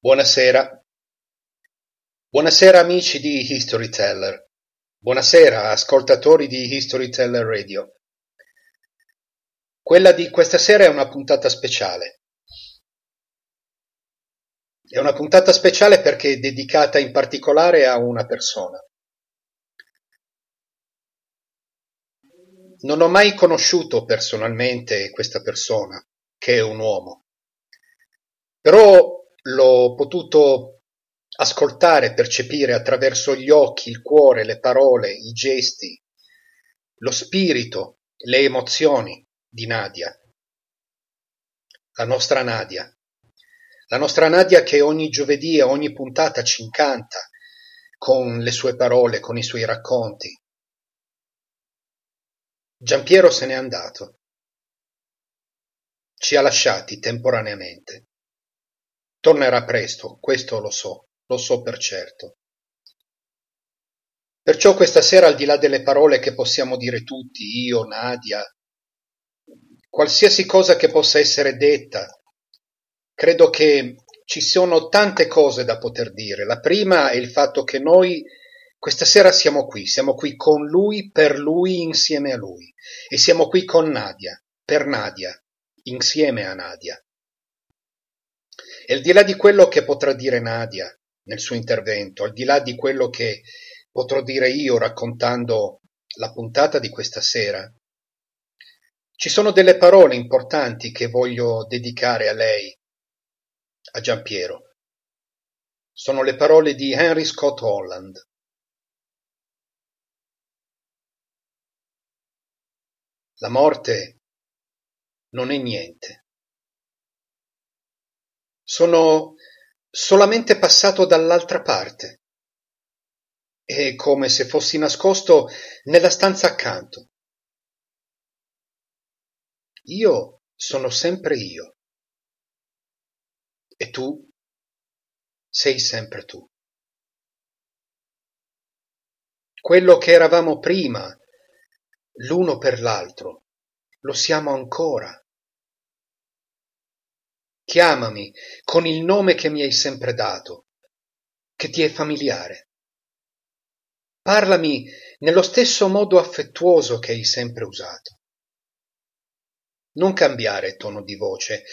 Buonasera. Buonasera amici di Historyteller. Buonasera ascoltatori di Historyteller Radio. Quella di questa sera è una puntata speciale. È una puntata speciale perché è dedicata in particolare a una persona. Non ho mai conosciuto personalmente questa persona, che è un uomo. Però l'ho potuto ascoltare, percepire attraverso gli occhi, il cuore, le parole, i gesti, lo spirito, le emozioni di Nadia, la nostra Nadia, la nostra Nadia che ogni giovedì e ogni puntata ci incanta con le sue parole, con i suoi racconti. Giampiero se n'è andato, ci ha lasciati temporaneamente. Tornerà presto, questo lo so, lo so per certo. Perciò questa sera, al di là delle parole che possiamo dire tutti, io, Nadia, qualsiasi cosa che possa essere detta, credo che ci siano tante cose da poter dire. La prima è il fatto che noi questa sera siamo qui, siamo qui con lui, per lui, insieme a lui e siamo qui con Nadia, per Nadia, insieme a Nadia. E al di là di quello che potrà dire Nadia nel suo intervento, al di là di quello che potrò dire io raccontando la puntata di questa sera, ci sono delle parole importanti che voglio dedicare a lei, a Giampiero. Sono le parole di Henry Scott Holland. La morte non è niente. Sono solamente passato dall'altra parte e come se fossi nascosto nella stanza accanto. Io sono sempre io. E tu sei sempre tu. Quello che eravamo prima, l'uno per l'altro, lo siamo ancora. Chiamami con il nome che mi hai sempre dato, che ti è familiare. Parlami nello stesso modo affettuoso che hai sempre usato. Non cambiare tono di voce,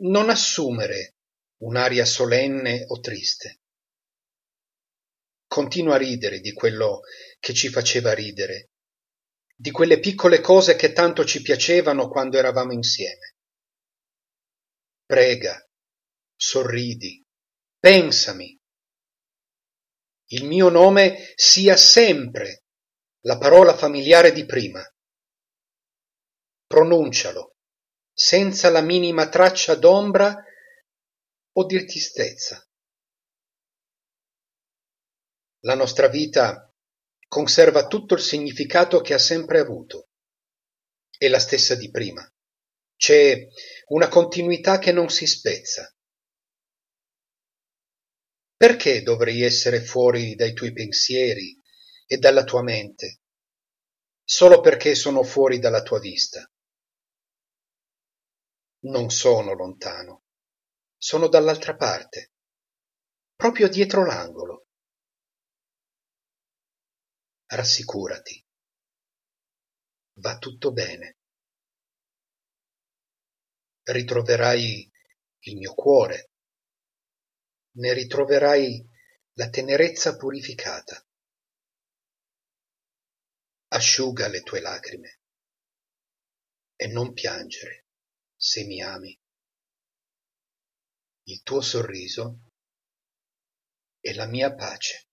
non assumere un'aria solenne o triste. Continua a ridere di quello che ci faceva ridere, di quelle piccole cose che tanto ci piacevano quando eravamo insieme prega, sorridi, pensami. Il mio nome sia sempre la parola familiare di prima. Pronuncialo, senza la minima traccia d'ombra o di tristezza. La nostra vita conserva tutto il significato che ha sempre avuto. È la stessa di prima. C'è una continuità che non si spezza. Perché dovrei essere fuori dai tuoi pensieri e dalla tua mente, solo perché sono fuori dalla tua vista? Non sono lontano, sono dall'altra parte, proprio dietro l'angolo. Rassicurati, va tutto bene ritroverai il mio cuore, ne ritroverai la tenerezza purificata. Asciuga le tue lacrime e non piangere se mi ami. Il tuo sorriso è la mia pace.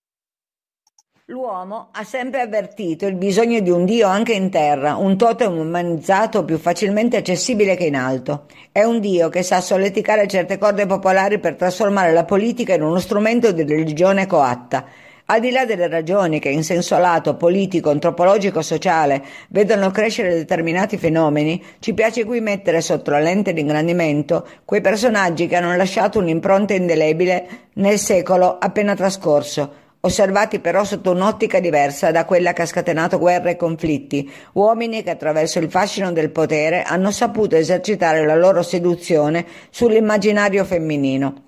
L'uomo ha sempre avvertito il bisogno di un Dio anche in terra, un totem umanizzato più facilmente accessibile che in alto. È un Dio che sa solleticare certe corde popolari per trasformare la politica in uno strumento di religione coatta. Al di là delle ragioni che in senso lato, politico, antropologico, sociale vedono crescere determinati fenomeni, ci piace qui mettere sotto la lente d'ingrandimento quei personaggi che hanno lasciato un'impronta indelebile nel secolo appena trascorso osservati però sotto un'ottica diversa da quella che ha scatenato guerre e conflitti, uomini che attraverso il fascino del potere hanno saputo esercitare la loro seduzione sull'immaginario femminino.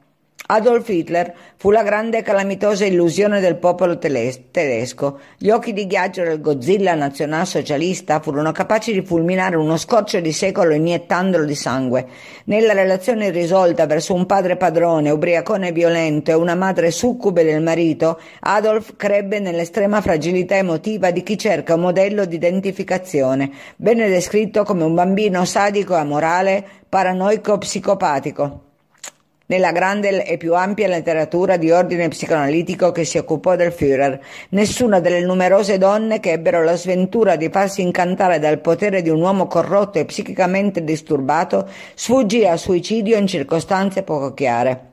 Adolf Hitler fu la grande e calamitosa illusione del popolo tedesco. Gli occhi di ghiaccio del Godzilla nazionalsocialista furono capaci di fulminare uno scorcio di secolo iniettandolo di sangue. Nella relazione irrisolta verso un padre padrone, ubriacone violento e una madre succube del marito, Adolf crebbe nell'estrema fragilità emotiva di chi cerca un modello di identificazione, bene descritto come un bambino sadico e amorale, paranoico psicopatico nella grande e più ampia letteratura di ordine psicoanalitico che si occupò del Führer. Nessuna delle numerose donne che ebbero la sventura di farsi incantare dal potere di un uomo corrotto e psichicamente disturbato sfuggì al suicidio in circostanze poco chiare.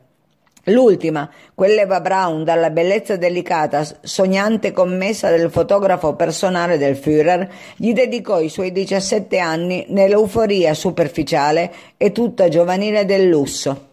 L'ultima, quell'Eva Braun dalla bellezza delicata, sognante commessa del fotografo personale del Führer, gli dedicò i suoi 17 anni nell'euforia superficiale e tutta giovanile del lusso.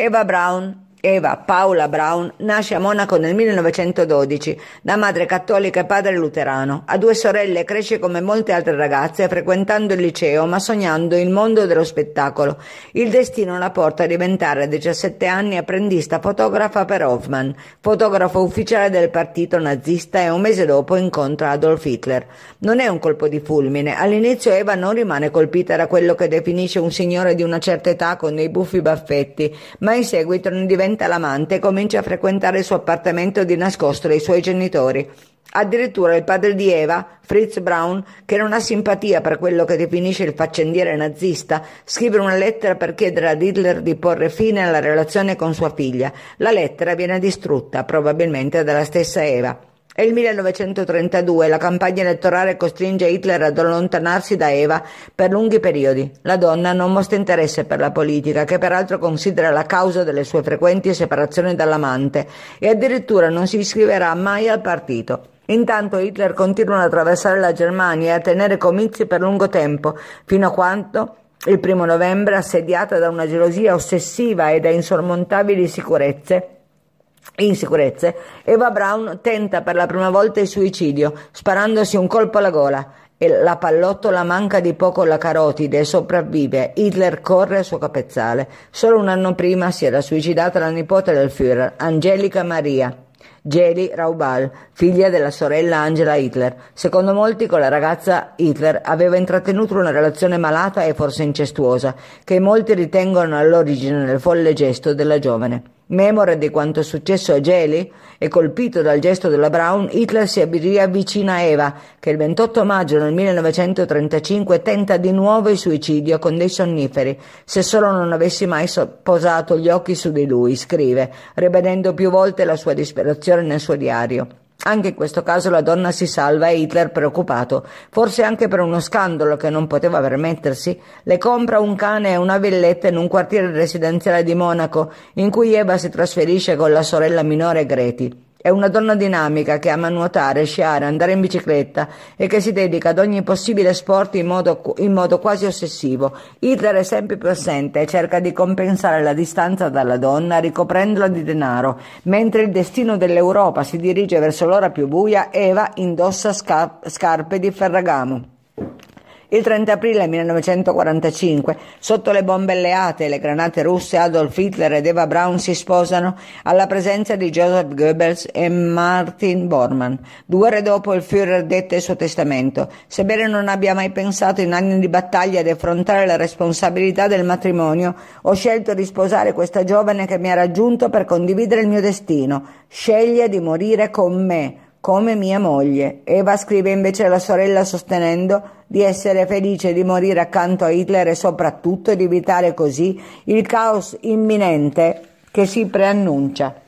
Eva Braun Eva Paola Brown nasce a Monaco nel 1912 da madre cattolica e padre luterano. Ha due sorelle e cresce come molte altre ragazze frequentando il liceo ma sognando il mondo dello spettacolo. Il destino la porta a diventare a 17 anni apprendista fotografa per Hoffman, fotografo ufficiale del partito nazista e un mese dopo incontra Adolf Hitler. Non è un colpo di fulmine. All'inizio Eva non rimane colpita da quello che definisce un signore di una certa età con dei buffi baffetti, ma in seguito ne diventa diventa l'amante e comincia a frequentare il suo appartamento di nascosto dei suoi genitori. Addirittura il padre di Eva, Fritz Brown, che non ha simpatia per quello che definisce il faccendiere nazista, scrive una lettera per chiedere ad Hitler di porre fine alla relazione con sua figlia. La lettera viene distrutta, probabilmente dalla stessa Eva. È il 1932, la campagna elettorale costringe Hitler ad allontanarsi da Eva per lunghi periodi. La donna non mostra interesse per la politica, che peraltro considera la causa delle sue frequenti separazioni dall'amante, e addirittura non si iscriverà mai al partito. Intanto Hitler continua ad attraversare la Germania e a tenere comizi per lungo tempo, fino a quando il primo novembre, assediata da una gelosia ossessiva e da insormontabili sicurezze, insicurezze, Eva Brown tenta per la prima volta il suicidio, sparandosi un colpo alla gola. E la pallottola manca di poco la carotide e sopravvive. Hitler corre al suo capezzale. Solo un anno prima si era suicidata la nipote del Führer, Angelica Maria. Geli Raubal, figlia della sorella Angela Hitler. Secondo molti con la ragazza Hitler aveva intrattenuto una relazione malata e forse incestuosa, che molti ritengono all'origine del folle gesto della giovane. Memore di quanto è successo a Geli e colpito dal gesto della Brown, Hitler si riavvicina a Eva, che il 28 maggio del 1935 tenta di nuovo il suicidio con dei sonniferi. Se solo non avessi mai posato gli occhi su di lui, scrive, ribadendo più volte la sua disperazione nel suo diario. Anche in questo caso la donna si salva e Hitler, preoccupato, forse anche per uno scandalo che non poteva permettersi, le compra un cane e una villetta in un quartiere residenziale di Monaco, in cui Eva si trasferisce con la sorella minore Greti. È una donna dinamica che ama nuotare, sciare, andare in bicicletta e che si dedica ad ogni possibile sport in modo, in modo quasi ossessivo. Hitler è sempre più assente e cerca di compensare la distanza dalla donna ricoprendola di denaro. Mentre il destino dell'Europa si dirige verso l'ora più buia, Eva indossa scar- scarpe di Ferragamo. Il 30 aprile 1945, sotto le bombe alleate e le granate russe, Adolf Hitler ed Eva Braun si sposano alla presenza di Joseph Goebbels e Martin Bormann. Due ore dopo il Führer dette il suo testamento. Sebbene non abbia mai pensato in anni di battaglia di affrontare la responsabilità del matrimonio, ho scelto di sposare questa giovane che mi ha raggiunto per condividere il mio destino. Sceglie di morire con me come mia moglie. Eva scrive invece alla sorella sostenendo di essere felice di morire accanto a Hitler e soprattutto di evitare così il caos imminente che si preannuncia.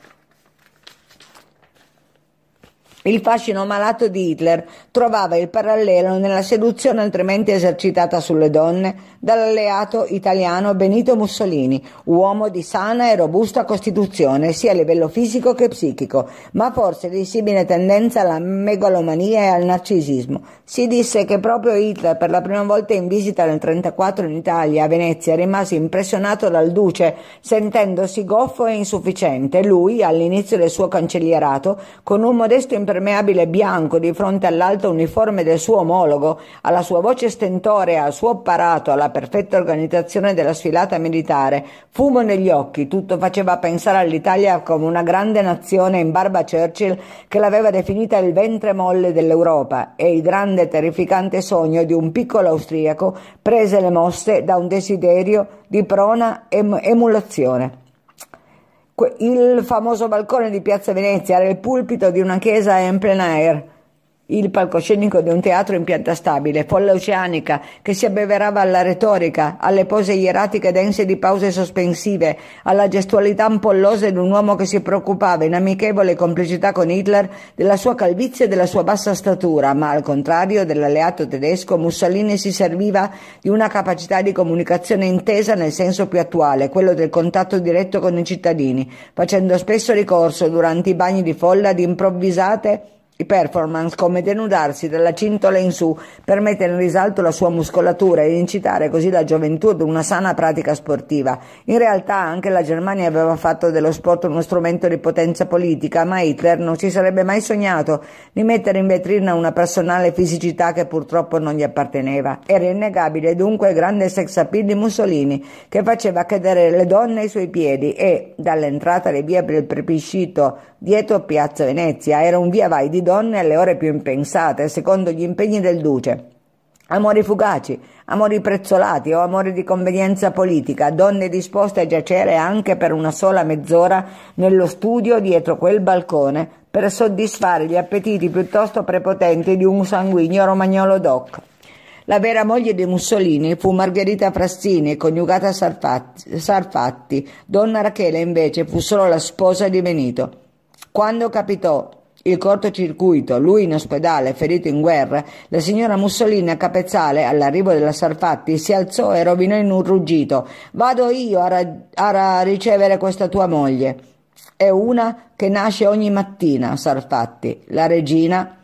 Il fascino malato di Hitler trovava il parallelo nella seduzione altrimenti esercitata sulle donne dall'alleato italiano Benito Mussolini, uomo di sana e robusta costituzione sia a livello fisico che psichico, ma forse di simile tendenza alla megalomania e al narcisismo. Si disse che proprio Hitler, per la prima volta in visita nel 1934 in Italia, a Venezia, rimase impressionato dal duce, sentendosi goffo e insufficiente. Lui, all'inizio del suo cancellierato, con un modesto impegno impermeabile bianco di fronte all'alto uniforme del suo omologo, alla sua voce stentorea, al suo apparato, alla perfetta organizzazione della sfilata militare, fumo negli occhi, tutto faceva pensare all'Italia come una grande nazione in barba Churchill che l'aveva definita il ventre molle dell'Europa e il grande terrificante sogno di un piccolo austriaco prese le mosse da un desiderio di prona em- emulazione il famoso balcone di Piazza Venezia era il pulpito di una chiesa in plein air il palcoscenico di un teatro in pianta stabile, folla oceanica, che si abbeverava alla retorica, alle pose ieratiche dense di pause sospensive, alla gestualità ampollosa di un uomo che si preoccupava in amichevole complicità con Hitler della sua calvizia e della sua bassa statura, ma al contrario dell'alleato tedesco Mussolini si serviva di una capacità di comunicazione intesa nel senso più attuale, quello del contatto diretto con i cittadini, facendo spesso ricorso durante i bagni di folla ad improvvisate i performance come denudarsi dalla cintola in su per mettere in risalto la sua muscolatura e incitare così la gioventù ad una sana pratica sportiva. In realtà anche la Germania aveva fatto dello sport uno strumento di potenza politica, ma Hitler non si sarebbe mai sognato di mettere in vetrina una personale fisicità che purtroppo non gli apparteneva. Era innegabile dunque il grande sex appeal di Mussolini che faceva cadere le donne ai suoi piedi e, dall'entrata di via del Prepiscito dietro Piazza Venezia. Era un via vai di donne alle ore più impensate, secondo gli impegni del duce. Amori fugaci, amori prezzolati o amori di convenienza politica, donne disposte a giacere anche per una sola mezz'ora nello studio dietro quel balcone per soddisfare gli appetiti piuttosto prepotenti di un sanguigno romagnolo doc. La vera moglie di Mussolini fu Margherita Frassini, coniugata a Sarfatti. Donna Rachele invece fu solo la sposa di Benito. Quando capitò il cortocircuito, lui in ospedale, ferito in guerra, la signora Mussolini a Capezzale, all'arrivo della Sarfatti, si alzò e rovinò in un ruggito. Vado io a, ra- a ricevere questa tua moglie. È una che nasce ogni mattina, Sarfatti, la regina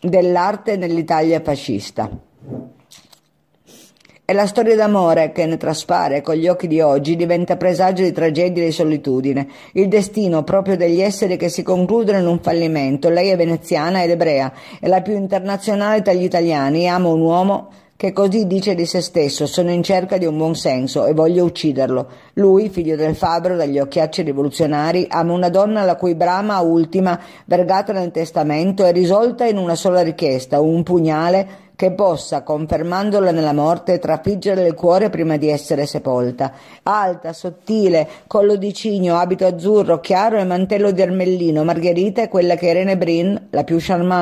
dell'arte nell'Italia fascista. È la storia d'amore che ne traspare con gli occhi di oggi diventa presagio di tragedia e di solitudine, il destino proprio degli esseri che si concludono in un fallimento. Lei è veneziana ed ebrea, è la più internazionale tra gli italiani, e ama un uomo che così dice di se stesso, sono in cerca di un buon senso e voglio ucciderlo. Lui, figlio del fabbro dagli occhiacci rivoluzionari, ama una donna la cui brama ultima, vergata nel testamento, è risolta in una sola richiesta, un pugnale che possa, confermandola nella morte, trafiggere il cuore prima di essere sepolta. Alta, sottile, collo di cigno, abito azzurro, chiaro e mantello di ermellino, Margherita è quella che Irene Brin, la più charmante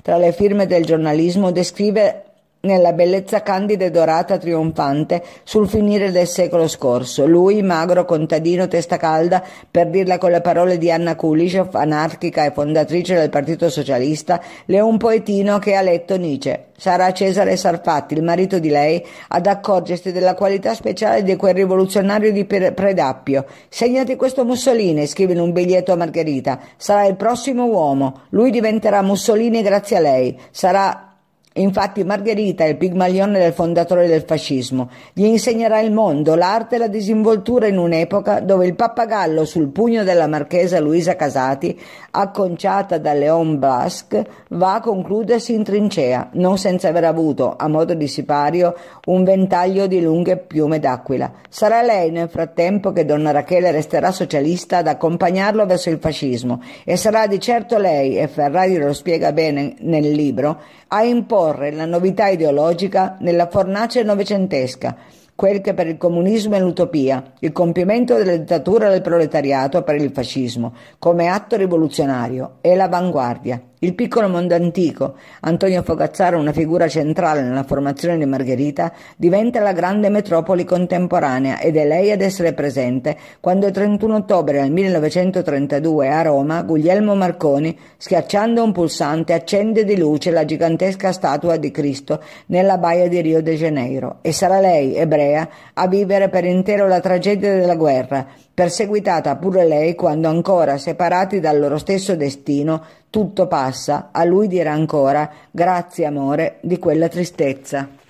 tra le firme del giornalismo, descrive nella bellezza candida e dorata trionfante sul finire del secolo scorso. Lui, magro contadino testa calda, per dirla con le parole di Anna Kulishov, anarchica e fondatrice del Partito Socialista, le è un poetino che ha letto Nietzsche. Sarà Cesare Sarfatti, il marito di lei, ad accorgersi della qualità speciale di quel rivoluzionario di Predappio. Segnati questo Mussolini, scrive in un biglietto a Margherita. Sarà il prossimo uomo. Lui diventerà Mussolini grazie a lei. Sarà Infatti Margherita, è il pigmalione del fondatore del fascismo, gli insegnerà il mondo, l'arte e la disinvoltura in un'epoca dove il pappagallo sul pugno della marchesa Luisa Casati, acconciata da Leon Blask, va a concludersi in trincea, non senza aver avuto, a modo di sipario, un ventaglio di lunghe piume d'aquila. Sarà lei nel frattempo che donna Rachele resterà socialista ad accompagnarlo verso il fascismo e sarà di certo lei, e Ferrari lo spiega bene nel libro, a imporre proporre la novità ideologica nella fornace novecentesca, quel che per il comunismo è l'utopia, il compimento della dittatura del proletariato per il fascismo, come atto rivoluzionario, è l'avanguardia. Il piccolo mondo antico, Antonio Fogazzaro una figura centrale nella formazione di Margherita, diventa la grande metropoli contemporanea ed è lei ad essere presente quando il 31 ottobre del 1932 a Roma Guglielmo Marconi, schiacciando un pulsante, accende di luce la gigantesca statua di Cristo nella baia di Rio de Janeiro e sarà lei, ebrea, a vivere per intero la tragedia della guerra perseguitata pure lei quando ancora separati dal loro stesso destino, tutto passa, a lui dire ancora grazie amore di quella tristezza.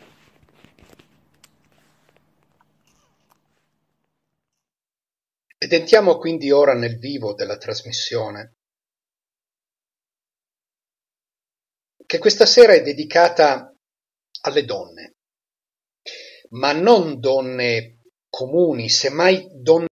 Ed entriamo quindi ora nel vivo della trasmissione, che questa sera è dedicata alle donne, ma non donne comuni, semmai donne